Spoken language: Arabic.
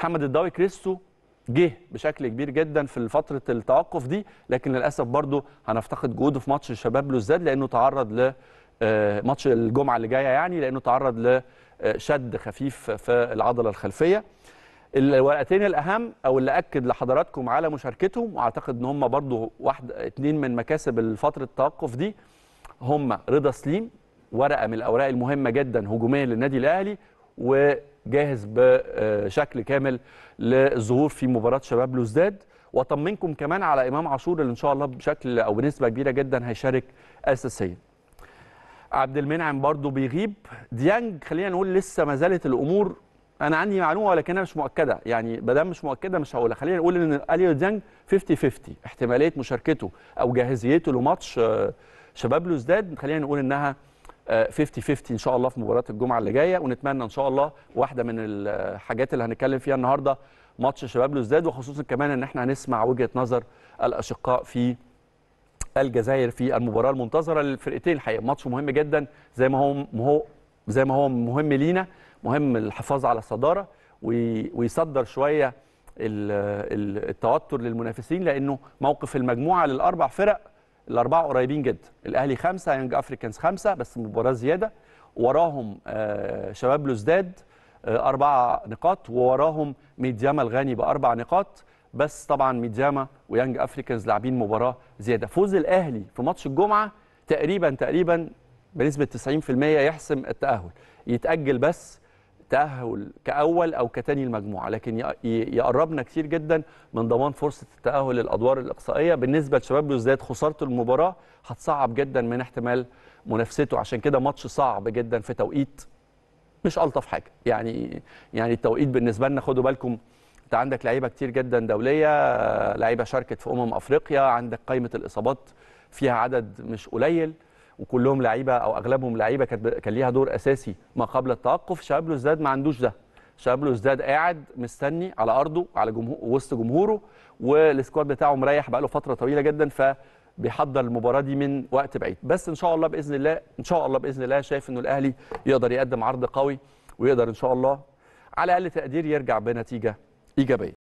محمد الضاوي كريستو جه بشكل كبير جدا في فتره التوقف دي لكن للاسف برضه هنفتقد جهوده في ماتش الشباب لوزداد لانه تعرض ل آه، ماتش الجمعه اللي جايه يعني لانه تعرض لشد آه، خفيف في العضله الخلفيه الورقتين الاهم او اللي اكد لحضراتكم على مشاركتهم واعتقد ان هم برضه واحد اتنين من مكاسب فتره التوقف دي هم رضا سليم ورقه من الاوراق المهمه جدا هجوميا للنادي الاهلي وجاهز بشكل كامل للظهور في مباراه شباب لوزداد واطمنكم كمان على امام عاشور اللي ان شاء الله بشكل او بنسبه كبيره جدا هيشارك اساسيا عبد المنعم برضو بيغيب ديانج خلينا نقول لسه ما زالت الامور انا عندي معلومه ولكنها مش مؤكده يعني ما دام مش مؤكده مش هقولها خلينا نقول ان اليو ديانج 50 50 احتماليه مشاركته او جاهزيته لماتش آه، شباب لوزداد خلينا نقول انها 50 آه، 50 ان شاء الله في مباراه الجمعه اللي جايه ونتمنى ان شاء الله واحده من الحاجات اللي هنتكلم فيها النهارده ماتش شباب لوزداد وخصوصا كمان ان احنا هنسمع وجهه نظر الاشقاء في الجزائر في المباراه المنتظره للفرقتين الحقيقه ماتش مهم جدا زي ما هو هو زي ما هو مهم لينا مهم الحفاظ على الصداره ويصدر شويه التوتر للمنافسين لانه موقف المجموعه للاربع فرق الاربعه قريبين جدا الاهلي خمسه يانج افريكانز خمسه بس مباراه زياده وراهم آه، شباب لوزداد آه، اربع نقاط ووراهم ميدياما الغاني باربع نقاط بس طبعا ميدياما ويانج افريكانز لاعبين مباراه زياده فوز الاهلي في ماتش الجمعه تقريبا تقريبا بنسبه 90% يحسم التاهل يتاجل بس التاهل كاول او كتاني المجموعه لكن يقربنا كتير جدا من ضمان فرصه التاهل للادوار الاقصائيه بالنسبه لشباب بلوزداد خساره المباراه هتصعب جدا من احتمال منافسته عشان كده ماتش صعب جدا في توقيت مش الطف حاجه يعني يعني التوقيت بالنسبه لنا خدوا بالكم انت عندك لعيبه كتير جدا دوليه لعيبه شاركت في امم افريقيا عندك قائمه الاصابات فيها عدد مش قليل وكلهم لعيبه او اغلبهم لعيبه كانت كان ليها دور اساسي ما قبل التوقف شباب ازداد ما عندوش ده شباب ازداد قاعد مستني على ارضه على جمهور وسط جمهوره والسكواد بتاعه مريح بقاله فتره طويله جدا ف بيحضر المباراه دي من وقت بعيد بس ان شاء الله باذن الله ان شاء الله باذن الله شايف انه الاهلي يقدر يقدم عرض قوي ويقدر ان شاء الله على اقل تقدير يرجع بنتيجه ايجابيه